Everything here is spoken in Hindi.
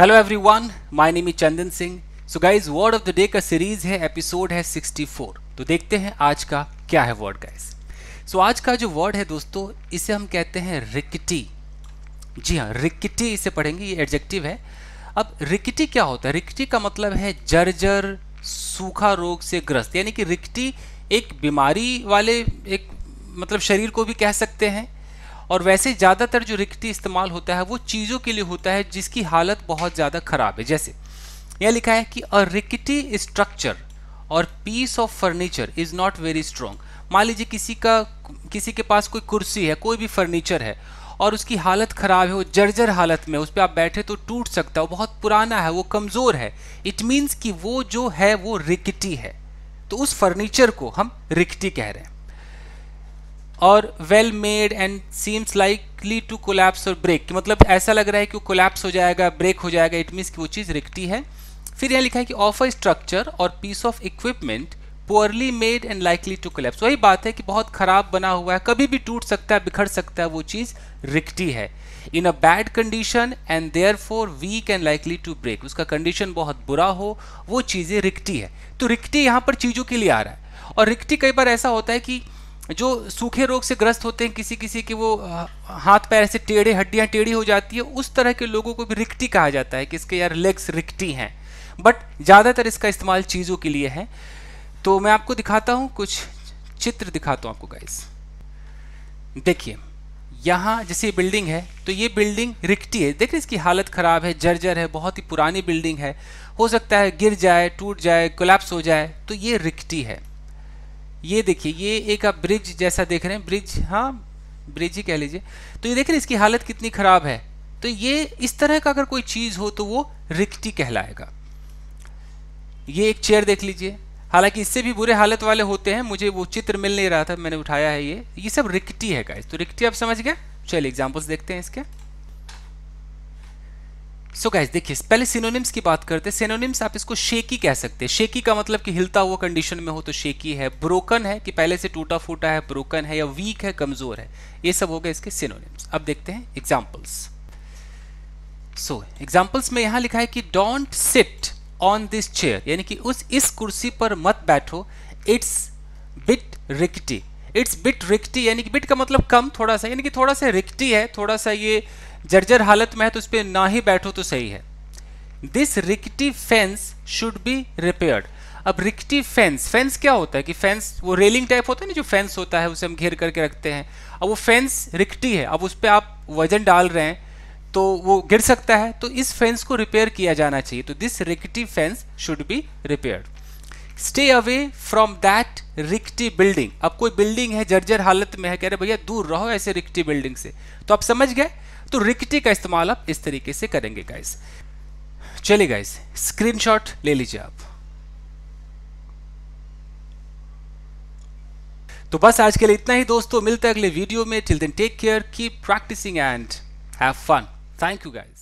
hello everyone my name is Chandan Singh so guys word of the day का सीरीज है एपिसोड है 64 तो देखते हैं आज का क्या है वर्ड गाइस सो आज का जो वर्ड है दोस्तों इसे हम कहते हैं रिकटी जी हाँ रिकटी इसे पढ़ेंगे ये एडजेक्टिव है अब रिकटी क्या होता है रिकटी का मतलब है जर्जर सूखा रोग से ग्रस्त यानी कि रिकटी एक बीमारी वाले एक मतलब शरीर को भी कह सकते हैं और वैसे ज़्यादातर जो रिक्ति इस्तेमाल होता है वो चीज़ों के लिए होता है जिसकी हालत बहुत ज़्यादा ख़राब है जैसे यह लिखा है कि अ रिकटी स्ट्रक्चर और piece of furniture is not very strong मान लीजिए किसी का किसी के पास कोई कुर्सी है कोई भी फर्नीचर है और उसकी हालत ख़राब है वो जर्जर हालत में उस पर आप बैठे तो टूट सकता है वो बहुत पुराना है वो कमज़ोर है इट मीन्स कि वो जो है वो रिकटी है तो उस फर्नीचर को हम रिकटी कह रहे हैं और well made and seems likely to collapse और ब्रेक मतलब ऐसा लग रहा है कि वो कोलैप्स हो जाएगा ब्रेक हो जाएगा इट मीन्स कि वो चीज़ रिकटी है फिर यहाँ लिखा है कि ऑफ अ स्ट्रक्चर और piece of equipment poorly made and likely to collapse वही बात है कि बहुत ख़राब बना हुआ है कभी भी टूट सकता है बिखर सकता है वो चीज़ रिकटी है in a bad condition and therefore weak and likely to break उसका कंडीशन बहुत बुरा हो वो चीज़ें रिकटी है तो रिकटी यहाँ पर चीज़ों के लिए आ रहा है और रिकटी कई बार ऐसा होता है कि जो सूखे रोग से ग्रस्त होते हैं किसी किसी के वो हाथ पैर से टेढ़े हड्डियां टेढ़ी हो जाती है उस तरह के लोगों को भी रिक्टी कहा जाता है कि इसके यार लेग्स रिक्टी हैं बट ज़्यादातर इसका इस्तेमाल चीज़ों के लिए है तो मैं आपको दिखाता हूँ कुछ चित्र दिखाता हूँ आपको गाइस देखिए यहाँ जैसे बिल्डिंग है तो ये बिल्डिंग रिक्टी है देखिए इसकी हालत ख़राब है जर्जर है बहुत ही पुरानी बिल्डिंग है हो सकता है गिर जाए टूट जाए कोलैप्स हो जाए तो ये रिक्टी है ये देखिए ये एक आप ब्रिज जैसा देख रहे हैं ब्रिज हाँ ब्रिज ही कह लीजिए तो ये देख रहे हैं इसकी हालत कितनी ख़राब है तो ये इस तरह का अगर कोई चीज़ हो तो वो रिक्टी कहलाएगा ये एक चेयर देख लीजिए हालांकि इससे भी बुरे हालत वाले होते हैं मुझे वो चित्र मिल नहीं रहा था मैंने उठाया है ये ये सब रिक्टी है गाइस तो रिक्टी आप समझ गए चलिए एग्जाम्पल्स देखते हैं इसके सो गैस देखिए पहले सिनोनिम्स की बात करते हैं सिनोनिम्स आप इसको शेकी कह सकते हैं शेकी का मतलब कि हिलता हुआ कंडीशन में हो तो शेकी है ब्रोकन है कि पहले से टूटा फूटा है ब्रोकन है या वीक है कमजोर है ये सब हो गए इसके सिनोनिम्स अब देखते हैं एग्जाम्पल्स सो एग्जाम्पल्स में यहां लिखा है कि don't sit on this chair यानी कि उस इस कुर्सी पर मत बैठो it's bit rickety it's bit rickety यानी कि बिट का मतलब कम थोड़ा सा यानी कि थोड़ा सा रिक्टी है थोड़ा सा ये जर्जर हालत में है तो उस पर ना ही बैठो तो सही है this rickety fence should be repaired अब रिकटी फेंस फेंस क्या होता है कि फेंस वो रेलिंग टाइप होता है ना जो फेंस होता है उसे हम घेर करके रखते हैं अब वो फेंस रिकटी है अब उस पर आप वजन डाल रहे हैं तो वो गिर सकता है तो इस फेंस को रिपेयर किया जाना चाहिए तो this rickety fence should be repaired stay away from that rickety building अब कोई बिल्डिंग है जर्जर हालत में है कह रहे भैया दूर रहो ऐसे रिकटी बिल्डिंग से तो आप समझ गए तो रिकटी का इस्तेमाल आप इस तरीके से करेंगे गाइस चलिए गाइस स्क्रीनशॉट ले लीजिए आप तो बस आज के लिए इतना ही दोस्तों मिलते हैं अगले वीडियो में till then take care keep practising and have fun thank you guys